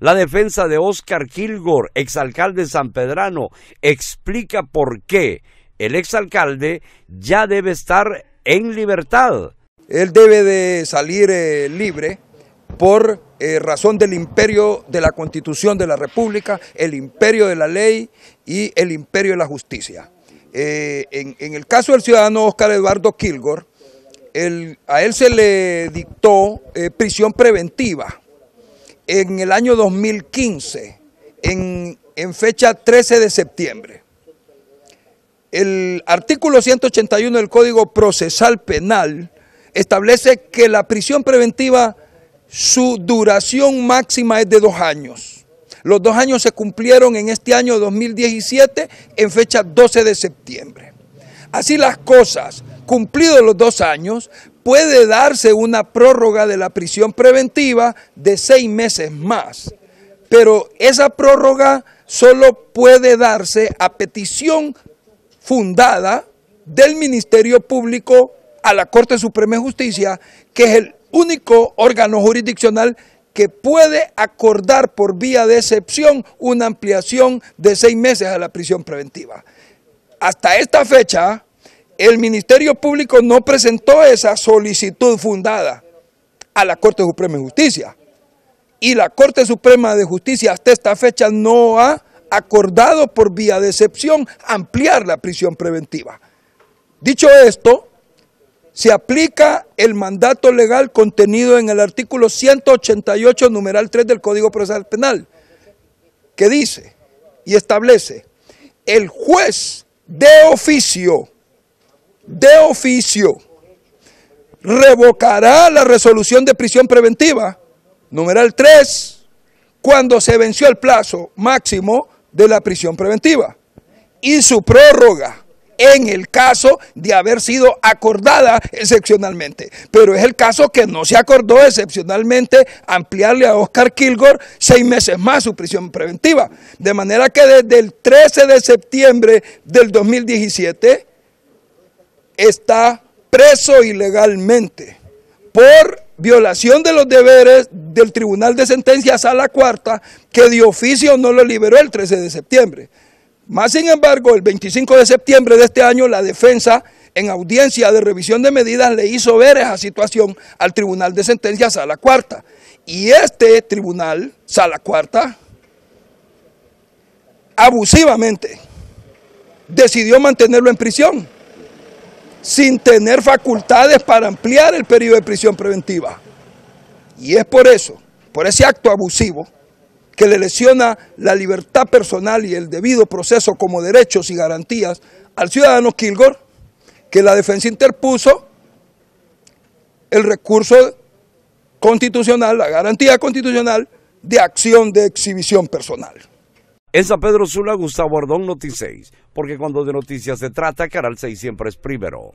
La defensa de Oscar Kilgore, exalcalde de San Pedrano, explica por qué el exalcalde ya debe estar en libertad. Él debe de salir eh, libre por eh, razón del imperio de la Constitución de la República, el imperio de la ley y el imperio de la justicia. Eh, en, el caso del ciudadano Oscar Eduardo Kilgore, a él se le dictó prisión preventiva en el año 2015, en, fecha 13 de septiembre. El artículo 181 del Código Procesal Penal establece que la prisión preventiva, su duración máxima es de dos años. Los dos años se cumplieron en este año 2017 en fecha 12 de septiembre. Así las cosas, cumplidos los dos años, puede darse una prórroga de la prisión preventiva de seis meses más. Pero esa prórroga solo puede darse a petición fundada del Ministerio Público a la Corte Suprema de Justicia, que es el único órgano jurisdiccional que puede acordar por vía de excepción una ampliación de seis meses a la prisión preventiva. Hasta esta fecha, el Ministerio Público no presentó esa solicitud fundada a la Corte Suprema de Justicia. Y la Corte Suprema de Justicia hasta esta fecha no ha acordado por vía de excepción ampliar la prisión preventiva. Dicho esto, se aplica el mandato legal contenido en el artículo 188, numeral 3 del Código Procesal Penal, que dice y establece, el juez de oficio de oficio revocará la resolución de prisión preventiva, numeral 3, cuando se venció el plazo máximo de la prisión preventiva y su prórroga en el caso de haber sido acordada excepcionalmente. Pero es el caso que no se acordó excepcionalmente ampliarle a Oscar Kilgore seis meses más su prisión preventiva. De manera que desde el 13 de septiembre del 2017 está preso ilegalmente por violación de los deberes del Tribunal de Sentencia Sala Cuarta, que de oficio no lo liberó el 13 de septiembre. Más sin embargo, el 25 de septiembre de este año, la defensa, en audiencia de revisión de medidas, le hizo ver esa situación al Tribunal de Sentencia Sala Cuarta. Y este Tribunal, Sala Cuarta, abusivamente decidió mantenerlo en prisión sin tener facultades para ampliar el periodo de prisión preventiva. Y es por eso, por ese acto abusivo, que le lesiona la libertad personal y el debido proceso como derechos y garantías al ciudadano Kilgore, que la defensa interpuso el recurso constitucional, la garantía constitucional de acción de exhibición personal. En San Pedro Sula, Gustavo Ardón, Noticias. Porque cuando de noticias se trata, Canal 6 siempre es primero.